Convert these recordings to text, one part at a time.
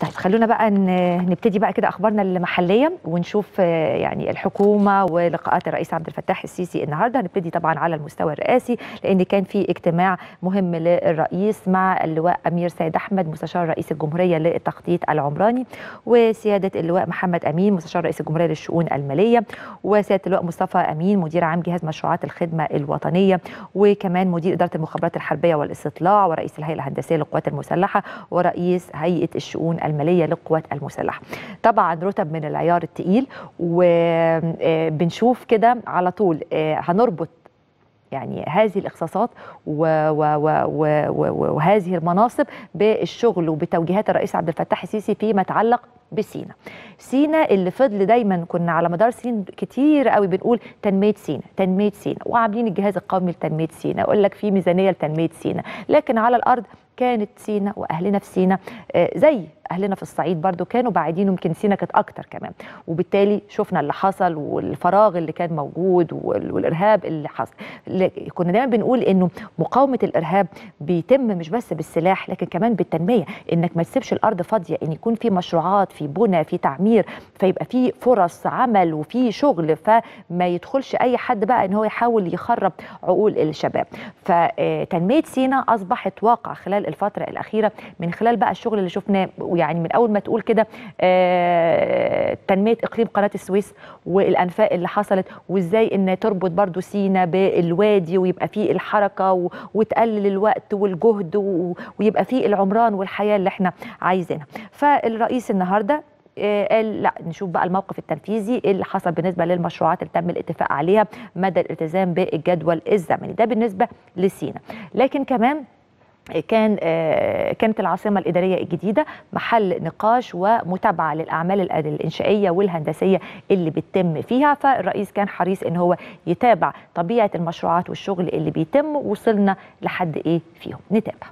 طيب خلونا بقى نبتدي بقى كده اخبارنا المحليه ونشوف آه، يعني الحكومه ولقاءات الرئيس عبد الفتاح السيسي النهارده هنبتدي طبعا على المستوى الرئاسي لان كان في اجتماع مهم للرئيس مع اللواء امير سيد احمد مستشار رئيس الجمهوريه للتخطيط العمراني وسياده اللواء محمد امين مستشار رئيس الجمهوريه للشؤون الماليه وسياده اللواء مصطفى امين مدير عام جهاز مشروعات الخدمه الوطنيه وكمان مدير اداره المخابرات الحربيه والاستطلاع ورئيس الهيئه الهندسيه للقوات المسلحه ورئيس هيئه الشؤون الماليه للقوات المسلحه طبعا رتب من العيار الثقيل وبنشوف آه، كده على طول آه، هنربط يعني هذه الاختصاصات وهذه المناصب بالشغل وبتوجيهات الرئيس عبد الفتاح السيسي فيما يتعلق بسينا سينا اللي فضل دايما كنا على مدار سنين كتير قوي بنقول تنميه سينا تنميه سينا وعاملين الجهاز القومي لتنميه سينا يقول لك في ميزانيه لتنميه سينا لكن على الارض كانت سينا واهلنا في سينا آه، زي اهلنا في الصعيد برضو كانوا بعيدين ويمكن سينا كانت اكتر كمان وبالتالي شفنا اللي حصل والفراغ اللي كان موجود والارهاب اللي حصل كنا دايما بنقول انه مقاومه الارهاب بيتم مش بس بالسلاح لكن كمان بالتنميه انك ما تسيبش الارض فاضيه ان يكون في مشروعات في بنى في تعمير فيبقى في فرص عمل وفي شغل فما يدخلش اي حد بقى ان هو يحاول يخرب عقول الشباب فتنميه آه، سينا اصبحت واقع خلال الفتره الاخيره من خلال بقى الشغل اللي شفناه ويعني من اول ما تقول كده آه، تنميه اقليم قناه السويس والانفاق اللي حصلت وازاي ان تربط برضو سينا بالوادي ويبقى فيه الحركه وتقلل الوقت والجهد ويبقى فيه العمران والحياه اللي احنا عايزينها فالرئيس النهارده آه، قال لا نشوف بقى الموقف التنفيذي اللي حصل بالنسبه للمشروعات اللي تم الاتفاق عليها مدى الالتزام بالجدول الزمني ده بالنسبه لسينا لكن كمان كان آه، كانت العاصمة الإدارية الجديدة محل نقاش ومتابعة للأعمال الإنشائية والهندسية اللي بتتم فيها فالرئيس كان حريص إن هو يتابع طبيعة المشروعات والشغل اللي بيتم وصلنا لحد إيه فيهم نتابع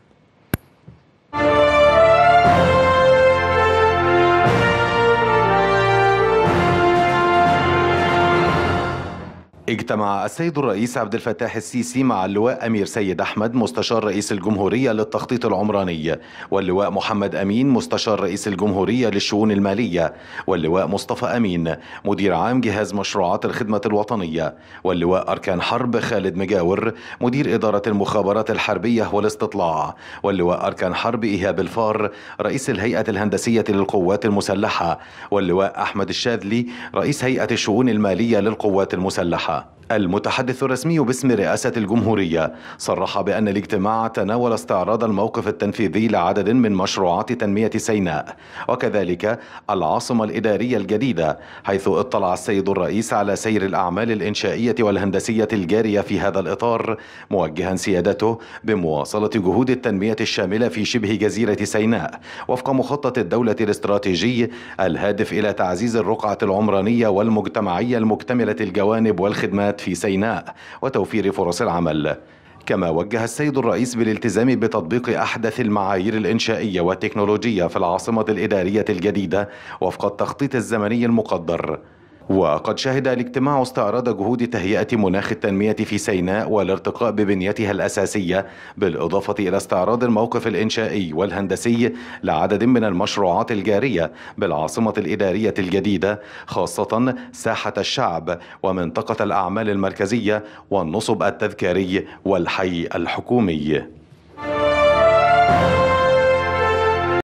اجتمع السيد الرئيس عبد الفتاح السيسي مع اللواء أمير سيد أحمد مستشار رئيس الجمهورية للتخطيط العمراني واللواء محمد أمين مستشار رئيس الجمهورية للشؤون المالية واللواء مصطفى أمين مدير عام جهاز مشروعات الخدمة الوطنية واللواء أركان حرب خالد مجاور مدير إدارة المخابرات الحربية والاستطلاع واللواء أركان حرب إيهاب الفار رئيس الهيئة الهندسية للقوات المسلحة واللواء أحمد الشاذلي رئيس هيئة الشؤون المالية للقوات المسلحة المتحدث الرسمي باسم رئاسة الجمهورية صرح بأن الاجتماع تناول استعراض الموقف التنفيذي لعدد من مشروعات تنمية سيناء وكذلك العاصمة الإدارية الجديدة حيث اطلع السيد الرئيس على سير الأعمال الإنشائية والهندسية الجارية في هذا الإطار موجها سيادته بمواصلة جهود التنمية الشاملة في شبه جزيرة سيناء وفق مخطط الدولة الاستراتيجي الهادف إلى تعزيز الرقعة العمرانية والمجتمعية المكتملة الجوانب والخدمات الخدمات في سيناء وتوفير فرص العمل كما وجه السيد الرئيس بالالتزام بتطبيق أحدث المعايير الإنشائية والتكنولوجية في العاصمة الإدارية الجديدة وفق التخطيط الزمني المقدر وقد شهد الاجتماع استعراض جهود تهيئة مناخ التنمية في سيناء والارتقاء ببنيتها الأساسية بالإضافة إلى استعراض الموقف الإنشائي والهندسي لعدد من المشروعات الجارية بالعاصمة الإدارية الجديدة خاصة ساحة الشعب ومنطقة الأعمال المركزية والنصب التذكاري والحي الحكومي